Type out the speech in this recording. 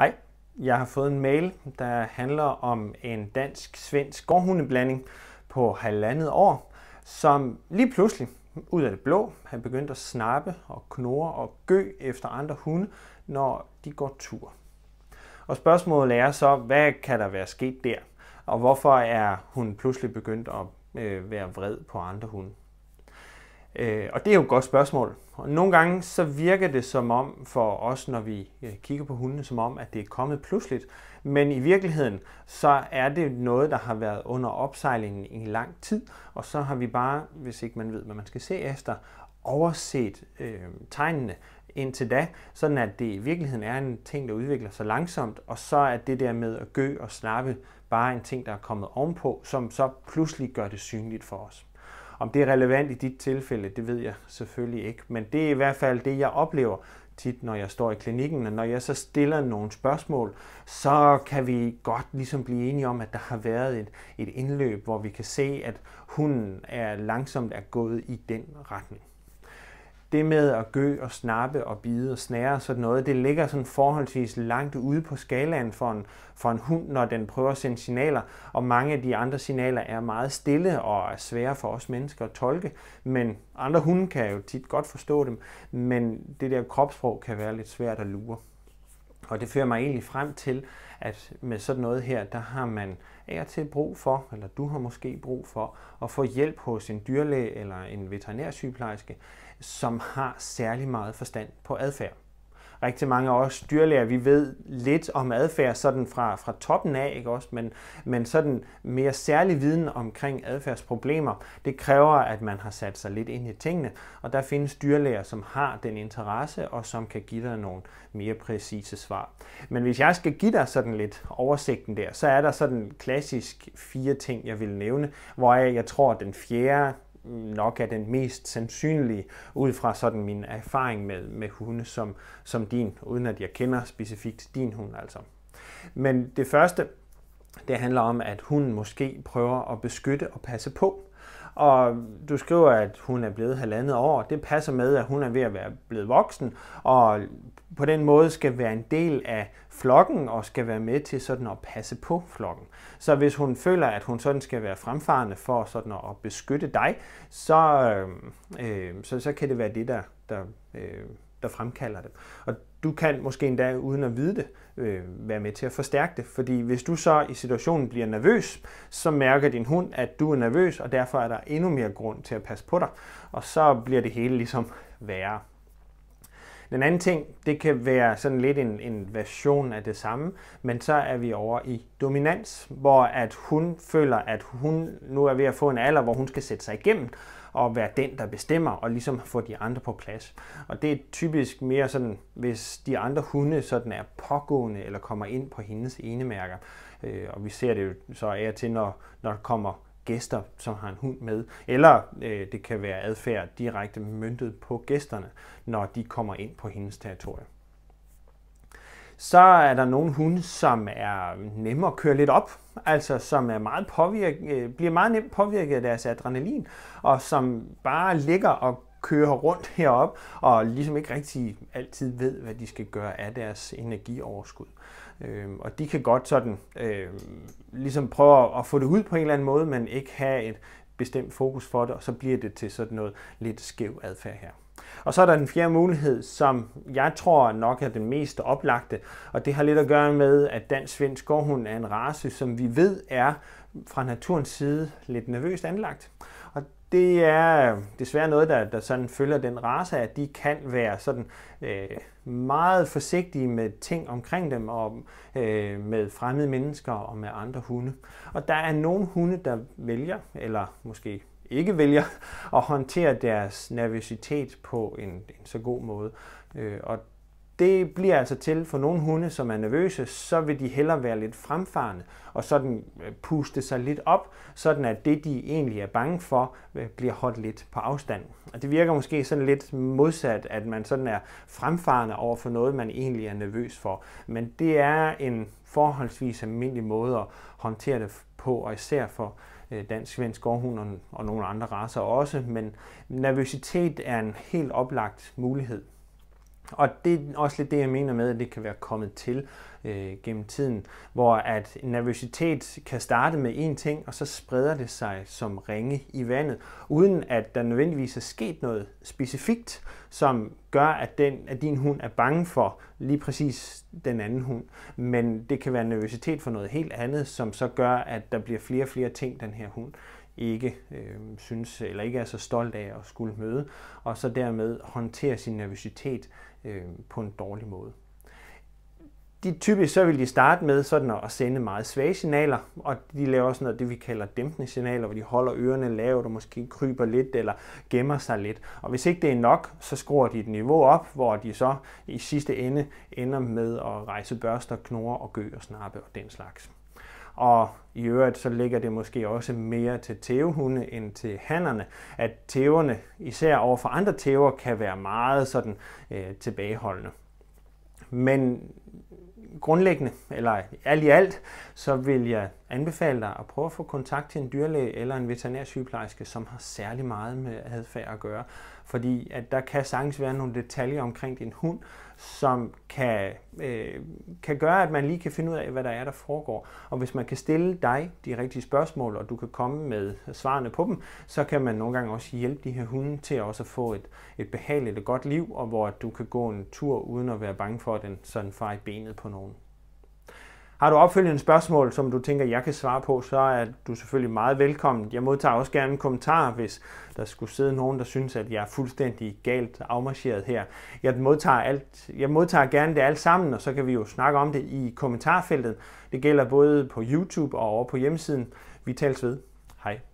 Hej, jeg har fået en mail, der handler om en dansk-svensk gårdhundeblanding på halvandet år, som lige pludselig, ud af det blå, har begyndt at snappe og knurre og gø efter andre hunde, når de går tur. Og spørgsmålet er så, hvad kan der være sket der? Og hvorfor er hun pludselig begyndt at øh, være vred på andre hunde? Øh, og det er jo et godt spørgsmål. Og nogle gange så virker det som om for os, når vi øh, kigger på hundene, som om, at det er kommet pludseligt. Men i virkeligheden, så er det noget, der har været under opsejlingen i lang tid, og så har vi bare, hvis ikke man ved, hvad man skal se efter, overset øh, tegnene indtil da, sådan at det i virkeligheden er en ting, der udvikler sig langsomt, og så er det der med at gø og snappe bare en ting, der er kommet ovenpå, som så pludselig gør det synligt for os. Om det er relevant i dit tilfælde, det ved jeg selvfølgelig ikke, men det er i hvert fald det, jeg oplever tit, når jeg står i klinikken, og når jeg så stiller nogle spørgsmål, så kan vi godt ligesom blive enige om, at der har været et, et indløb, hvor vi kan se, at hunden er langsomt er gået i den retning det med at gø og snappe og bide og snære og sådan noget, det ligger sådan forholdsvis langt ude på skalaen for en, for en hund, når den prøver at sende signaler. Og mange af de andre signaler er meget stille og er svære for os mennesker at tolke, men andre hunde kan jo tit godt forstå dem, men det der kropssprog kan være lidt svært at lure. Og det fører mig egentlig frem til, at med sådan noget her, der har man af til brug for, eller du har måske brug for, at få hjælp hos en dyrlæge eller en veterinærsygeplejerske, som har særlig meget forstand på adfærd rigtig mange af os dyrlæger, vi ved lidt om adfærd sådan fra, fra toppen af, ikke også? Men, men sådan mere særlig viden omkring adfærdsproblemer, det kræver, at man har sat sig lidt ind i tingene, og der findes dyrlæger, som har den interesse, og som kan give dig nogle mere præcise svar. Men hvis jeg skal give dig sådan lidt oversigten der, så er der sådan klassisk fire ting, jeg vil nævne, hvor jeg, tror, at den fjerde nok er den mest sandsynlige, ud fra sådan min erfaring med, med hunde som, som din, uden at jeg kender specifikt din hund altså. Men det første, det handler om, at hun måske prøver at beskytte og passe på. Og du skriver, at hun er blevet halvandet år. Det passer med, at hun er ved at være blevet voksen, og på den måde skal være en del af flokken og skal være med til sådan at passe på flokken. Så hvis hun føler, at hun sådan skal være fremfarende for sådan at beskytte dig, så, øh, så, så kan det være det, der, der øh, der fremkalder det. Og du kan måske endda uden at vide det øh, være med til at forstærke det, fordi hvis du så i situationen bliver nervøs, så mærker din hund, at du er nervøs, og derfor er der endnu mere grund til at passe på dig, og så bliver det hele ligesom værre. Den anden ting, det kan være sådan lidt en, en version af det samme, men så er vi over i dominans, hvor at hun føler, at hun nu er ved at få en alder, hvor hun skal sætte sig igennem og være den, der bestemmer, og ligesom få de andre på plads. Og det er typisk mere sådan, hvis de andre hunde sådan er pågående eller kommer ind på hendes enemærker. Øh, og vi ser det jo så af og til, når, når der kommer gæster, som har en hund med, eller øh, det kan være adfærd direkte myntet på gæsterne, når de kommer ind på hendes territorie. Så er der nogle hunde, som er nemme at køre lidt op, altså som er meget påvirket, øh, bliver meget nemt påvirket af deres adrenalin, og som bare ligger og kører rundt herop og ligesom ikke rigtig altid ved, hvad de skal gøre af deres energioverskud. Øh, og de kan godt sådan, øh, ligesom prøve at få det ud på en eller anden måde, men ikke have et bestemt fokus for det, og så bliver det til sådan noget lidt skæv adfærd her. Og så er der den fjerde mulighed, som jeg tror nok er den mest oplagte, og det har lidt at gøre med, at dansk svensk gårdhund er en race, som vi ved er fra naturens side lidt nervøst anlagt det er øh, desværre noget, der, der sådan følger den race, at de kan være sådan øh, meget forsigtige med ting omkring dem, og øh, med fremmede mennesker og med andre hunde. Og der er nogle hunde, der vælger, eller måske ikke vælger, at håndtere deres nervøsitet på en, en så god måde. Øh, og det bliver altså til for nogle hunde, som er nervøse, så vil de hellere være lidt fremfarende og sådan øh, puste sig lidt op, sådan at det, de egentlig er bange for, øh, bliver holdt lidt på afstand. Og det virker måske sådan lidt modsat, at man sådan er fremfarende over for noget, man egentlig er nervøs for. Men det er en forholdsvis almindelig måde at håndtere det på, og især for øh, dansk, svensk gårdhund og nogle andre raser også, men nervøsitet er en helt oplagt mulighed. Og det er også lidt det, jeg mener med, at det kan være kommet til øh, gennem tiden, hvor at nervøsitet kan starte med én ting, og så spreder det sig som ringe i vandet, uden at der nødvendigvis er sket noget specifikt, som gør, at, den, at din hund er bange for lige præcis den anden hund. Men det kan være nervøsitet for noget helt andet, som så gør, at der bliver flere og flere ting, den her hund ikke øh, synes eller ikke er så stolt af at skulle møde, og så dermed håndtere sin nervøsitet øh, på en dårlig måde. De, typisk så vil de starte med sådan at sende meget svage signaler, og de laver sådan noget, det vi kalder dæmpende signaler, hvor de holder ørerne lavt og måske kryber lidt eller gemmer sig lidt. Og hvis ikke det er nok, så skruer de et niveau op, hvor de så i sidste ende ender med at rejse børster, knore og gø og snappe og den slags og i øvrigt så ligger det måske også mere til tævehunde end til hannerne, at tæverne, især over for andre tæver, kan være meget sådan øh, tilbageholdende. Men grundlæggende, eller alt i alt, så vil jeg anbefale dig at prøve at få kontakt til en dyrlæge eller en veterinærsygeplejerske, som har særlig meget med adfærd at gøre. Fordi at der kan sagtens være nogle detaljer omkring din hund, som kan, øh, kan gøre, at man lige kan finde ud af, hvad der er, der foregår. Og hvis man kan stille dig de rigtige spørgsmål, og du kan komme med svarene på dem, så kan man nogle gange også hjælpe de her hunde til også at få et, et behageligt og godt liv, og hvor du kan gå en tur uden at være bange for, at den sådan far i benet på nogen. Har du opfølgende spørgsmål, som du tænker, jeg kan svare på, så er du selvfølgelig meget velkommen. Jeg modtager også gerne en kommentar, hvis der skulle sidde nogen, der synes, at jeg er fuldstændig galt afmarcheret her. Jeg modtager, alt, jeg modtager gerne det alt sammen, og så kan vi jo snakke om det i kommentarfeltet. Det gælder både på YouTube og over på hjemmesiden. Vi tales ved. Hej.